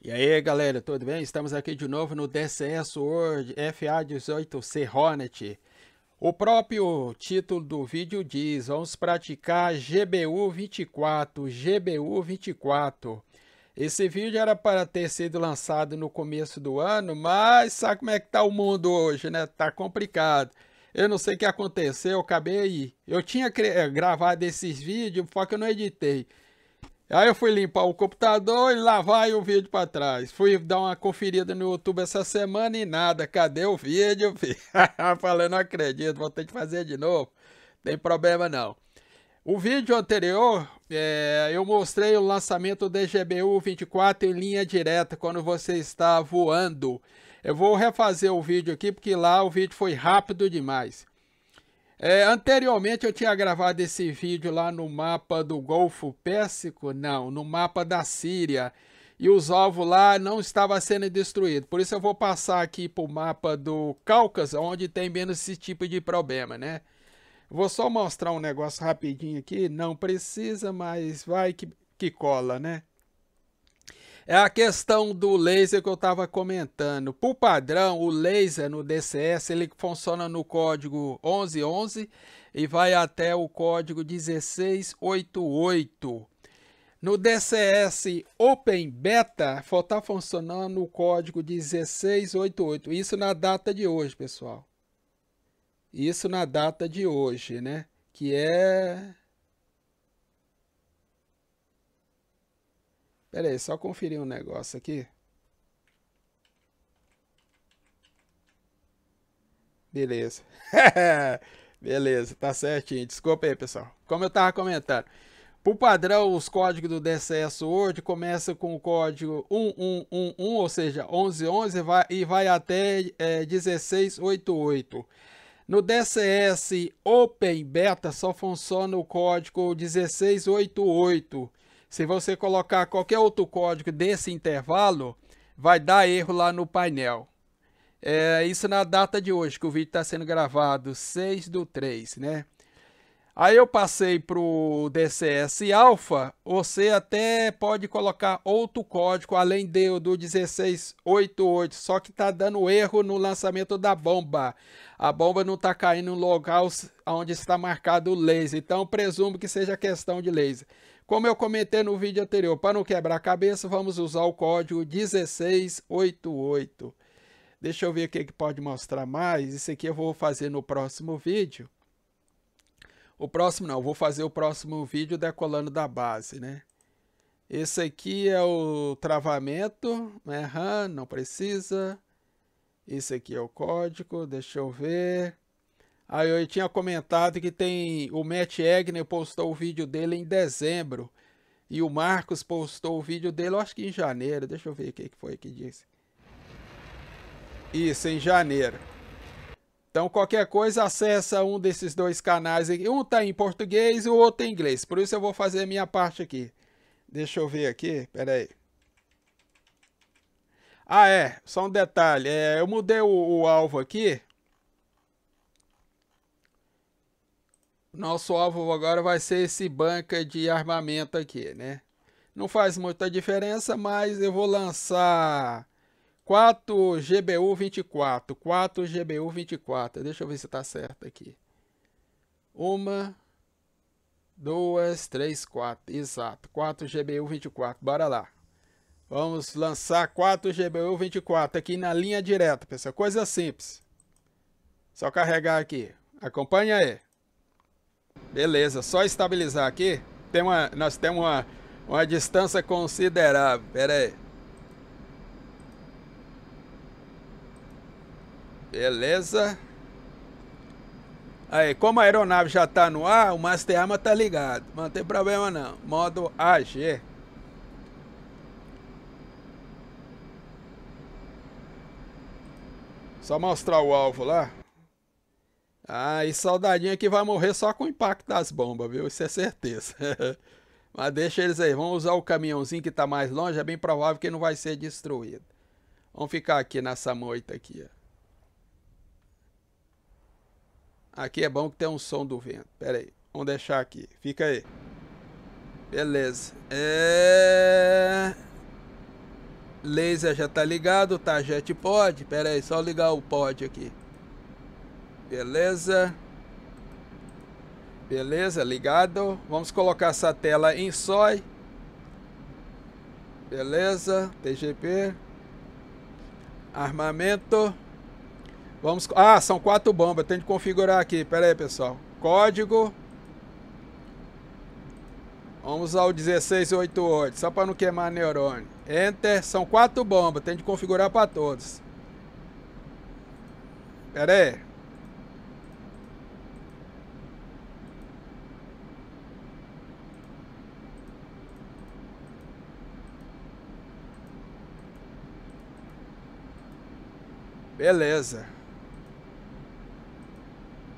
E aí galera, tudo bem? Estamos aqui de novo no DCS World FA18C Hornet. O próprio título do vídeo diz, vamos praticar GBU24, GBU24. Esse vídeo era para ter sido lançado no começo do ano, mas sabe como é que tá o mundo hoje, né? Tá complicado. Eu não sei o que aconteceu, eu acabei... Eu tinha eh, gravado esses vídeos, só que eu não editei. Aí eu fui limpar o computador e lá vai o vídeo para trás. Fui dar uma conferida no YouTube essa semana e nada. Cadê o vídeo? Falei, não acredito, vou ter que fazer de novo. Tem problema não. O vídeo anterior, é, eu mostrei o lançamento do DGBU 24 em linha direta, quando você está voando. Eu vou refazer o vídeo aqui, porque lá o vídeo foi rápido demais. É, anteriormente eu tinha gravado esse vídeo lá no mapa do Golfo Pérsico, não, no mapa da Síria, e os alvos lá não estavam sendo destruídos. Por isso eu vou passar aqui para o mapa do Cáucaso, onde tem menos esse tipo de problema, né? Vou só mostrar um negócio rapidinho aqui, não precisa, mas vai que, que cola, né? É a questão do laser que eu estava comentando. Por padrão, o laser no DCS ele funciona no código 1111 e vai até o código 1688. No DCS Open Beta, só está funcionando o código 1688. Isso na data de hoje, pessoal. Isso na data de hoje, né? Que é Pera aí, só conferir um negócio aqui. Beleza. Beleza, tá certinho. Desculpa aí, pessoal. Como eu tava comentando. Por padrão, os códigos do DCS Word começam com o código 1111, ou seja, 1111 vai, e vai até é, 1688. No DCS Open Beta só funciona o código 1688. Se você colocar qualquer outro código desse intervalo, vai dar erro lá no painel. É, isso na data de hoje, que o vídeo está sendo gravado, 6 do 3, né? Aí eu passei para o DCS Alpha, você até pode colocar outro código além do, do 1688, só que está dando erro no lançamento da bomba. A bomba não está caindo no local onde está marcado o laser, então presumo que seja questão de laser. Como eu comentei no vídeo anterior, para não quebrar a cabeça, vamos usar o código 1688. Deixa eu ver o que, pode mostrar mais. Isso aqui eu vou fazer no próximo vídeo. O próximo não, vou fazer o próximo vídeo decolando da base, né? Esse aqui é o travamento, né? não precisa. Esse aqui é o código, deixa eu ver. Aí eu tinha comentado que tem o Matt Egner postou o vídeo dele em dezembro e o Marcos postou o vídeo dele, acho que em janeiro. Deixa eu ver o que foi que disse. Isso, em janeiro. Então qualquer coisa acessa um desses dois canais aqui. Um tá em português e o outro em inglês. Por isso eu vou fazer a minha parte aqui. Deixa eu ver aqui, Peraí. Ah, é, só um detalhe. É, eu mudei o, o alvo aqui Nosso alvo agora vai ser esse banca de armamento aqui, né? Não faz muita diferença, mas eu vou lançar 4 GBU 24, 4 GBU 24. Deixa eu ver se tá certo aqui. Uma, duas, três, quatro. Exato, 4 GBU 24. Bora lá. Vamos lançar 4 GBU 24 aqui na linha direta, pessoal. Coisa simples. Só carregar aqui. Acompanha aí. Beleza, só estabilizar aqui. Tem uma, nós temos uma, uma distância considerável. Pera aí. Beleza. Aí, como a aeronave já está no ar, o Master Arma está ligado. Não tem problema não. Modo AG. Só mostrar o alvo lá. Ah, e saudadinho que vai morrer só com o impacto das bombas, viu? Isso é certeza. Mas deixa eles aí, vamos usar o caminhãozinho que está mais longe, é bem provável que não vai ser destruído. Vamos ficar aqui nessa moita aqui, ó. Aqui é bom que tem um som do vento. Pera aí, vamos deixar aqui. Fica aí. Beleza. É... Laser já tá ligado, tá? Jet pod. Pera aí, só ligar o pod aqui. Beleza. Beleza, ligado. Vamos colocar essa tela em SOI. Beleza, TGP. Armamento. Vamos. Ah, são quatro bombas. Tem que configurar aqui. Pera aí, pessoal. Código. Vamos ao 1688, só para não queimar neurônio. Enter, são quatro bombas, tem que configurar para todos. Pera aí. Beleza.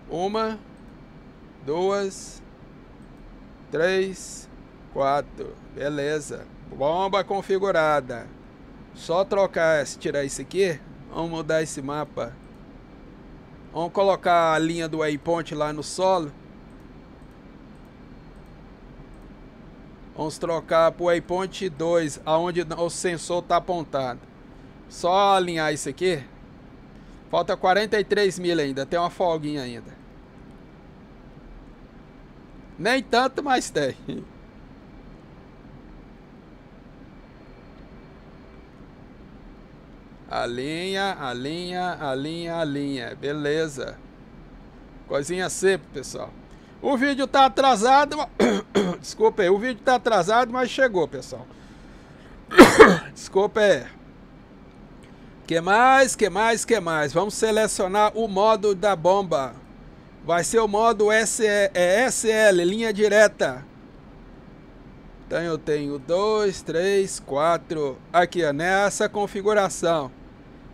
Uma, duas, três, quatro. Beleza. Bomba configurada. Só trocar, se tirar isso aqui, vamos mudar esse mapa. Vamos colocar a linha do waypoint lá no solo. Vamos trocar para o waypoint 2, aonde o sensor está apontado. Só alinhar isso aqui. Falta 43 mil ainda, tem uma folguinha ainda. Nem tanto, mas tem. A linha, a linha, a linha, a linha. Beleza. Coisinha sempre, pessoal. O vídeo tá atrasado. Desculpa aí, o vídeo tá atrasado, mas chegou, pessoal. Desculpa aí. Que mais, que mais, que mais? Vamos selecionar o modo da bomba. Vai ser o modo SL, é linha direta. Então eu tenho 2, 3, 4. Aqui, ó, nessa configuração.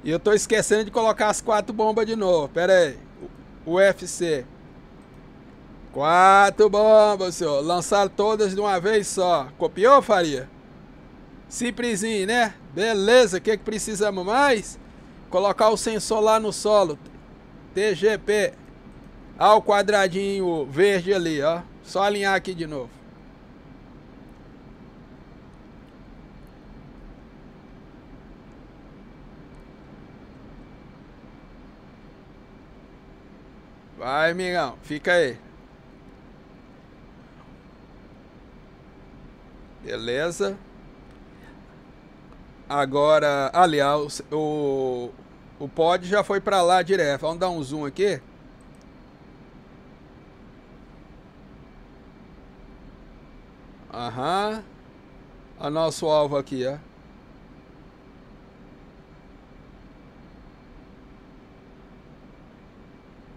E eu tô esquecendo de colocar as quatro bombas de novo. Pera aí. UFC. Quatro bombas, senhor. Lançar todas de uma vez só. Copiou, Faria? Simplesinho, né? Beleza, o que, é que precisamos mais? Colocar o sensor lá no solo. TGP. Ah, o quadradinho verde ali, ó. Só alinhar aqui de novo. Vai, migão. Fica aí. Beleza. Agora, aliás, o, o pod já foi para lá direto. Vamos dar um zoom aqui. Aham. Uhum. O nosso alvo aqui, ó.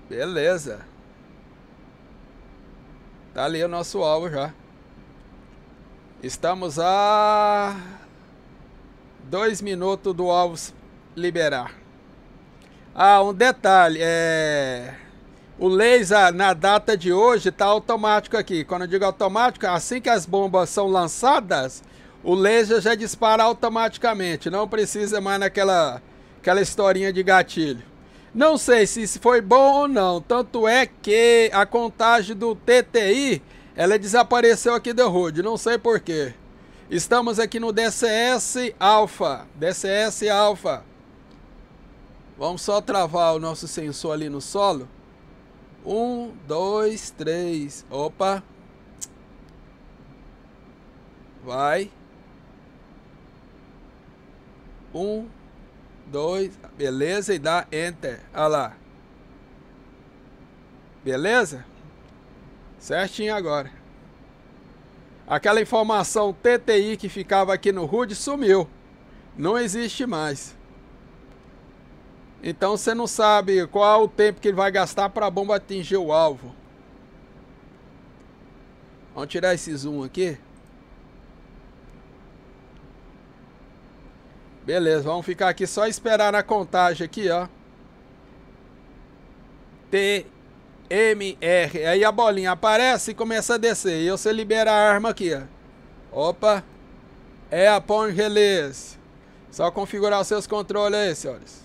Beleza. Tá ali o nosso alvo já. Estamos a Dois minutos do Alves liberar. Ah, um detalhe. É... O laser na data de hoje está automático aqui. Quando eu digo automático, assim que as bombas são lançadas, o laser já dispara automaticamente. Não precisa mais naquela aquela historinha de gatilho. Não sei se isso foi bom ou não. Tanto é que a contagem do TTI ela desapareceu aqui do HUD. Não sei porquê. Estamos aqui no DCS Alpha. DCS Alpha. Vamos só travar o nosso sensor ali no solo. Um, dois, três. Opa. Vai. Um, dois. Beleza. E dá Enter. Olha lá. Beleza? Certinho agora. Aquela informação TTI que ficava aqui no HUD sumiu. Não existe mais. Então você não sabe qual o tempo que ele vai gastar para a bomba atingir o alvo. Vamos tirar esse zoom aqui. Beleza, vamos ficar aqui só esperar a contagem aqui, ó. T MR. Aí a bolinha aparece e começa a descer. E você libera a arma aqui, Opa. É a Pong Release. Só configurar os seus controles aí, senhores.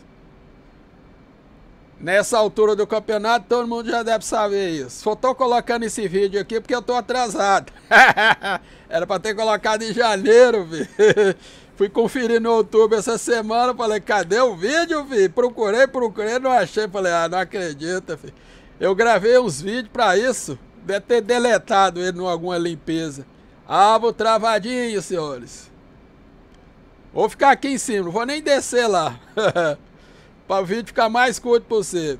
Nessa altura do campeonato, todo mundo já deve saber isso. Só tô colocando esse vídeo aqui porque eu tô atrasado. Era pra ter colocado em janeiro, vi. Fui conferir no YouTube essa semana, falei, cadê o vídeo, vi? Procurei, procurei, não achei. Falei, ah, não acredita, filho. Eu gravei uns vídeos para isso. Deve ter deletado ele em alguma limpeza. Alvo ah, travadinho, senhores. Vou ficar aqui em cima, não vou nem descer lá. para o vídeo ficar mais curto possível.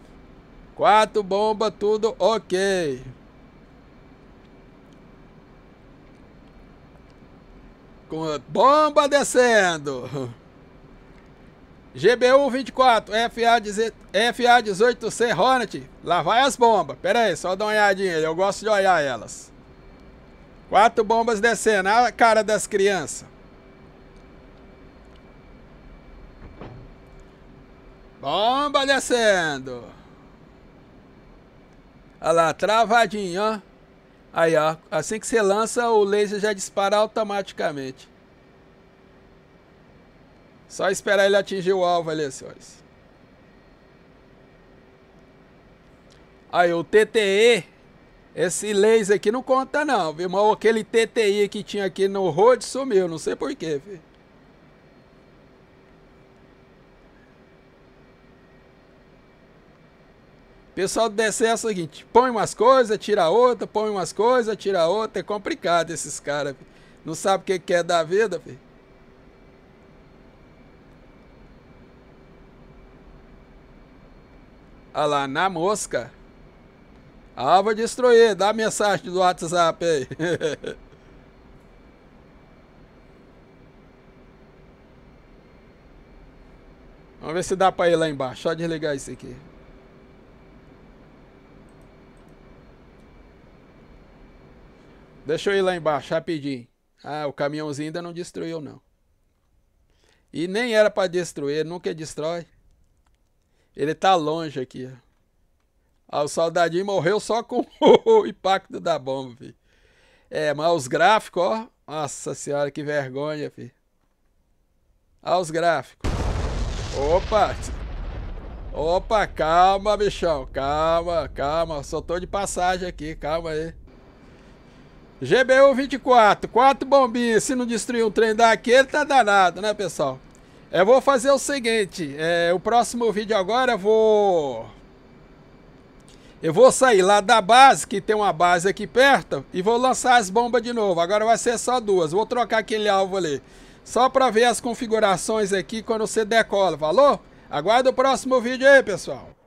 Quatro bombas, tudo ok. Com bomba descendo. GBU-24, FA-18C Hornet, lá vai as bombas. Pera aí, só dá uma olhadinha, eu gosto de olhar elas. Quatro bombas descendo, a cara das crianças. Bomba descendo. Olha lá, travadinho, ó. Aí, ó. Assim que você lança, o laser já dispara automaticamente. Só esperar ele atingir o alvo ali, senhores. Aí, o TTE, esse laser aqui não conta não, viu? Mas aquele TTI que tinha aqui no road sumiu, não sei porquê, viu? Pessoal do DC é o seguinte, põe umas coisas, tira outra, põe umas coisas, tira outra, é complicado esses caras, Não sabe o que quer é da vida, filho. Olha lá, na mosca. Ah, vou destruir. Dá a mensagem do WhatsApp aí. Vamos ver se dá pra ir lá embaixo. Só desligar isso aqui. Deixa eu ir lá embaixo, rapidinho. Ah, o caminhãozinho ainda não destruiu, não. E nem era para destruir, nunca destrói. Ele tá longe aqui. Ah, o soldadinho morreu só com o impacto da bomba, fi. É, mas os gráficos, ó. Nossa senhora, que vergonha, fi. Olha os gráficos. Opa! Opa, calma, bichão. Calma, calma. Só tô de passagem aqui, calma aí. GBU 24, quatro bombinhas. Se não destruir um trem daquele, tá danado, né, pessoal? Eu vou fazer o seguinte, é, o próximo vídeo agora eu vou... Eu vou sair lá da base, que tem uma base aqui perto, e vou lançar as bombas de novo. Agora vai ser só duas. Vou trocar aquele alvo ali. Só para ver as configurações aqui quando você decola, falou? Aguarda o próximo vídeo aí, pessoal.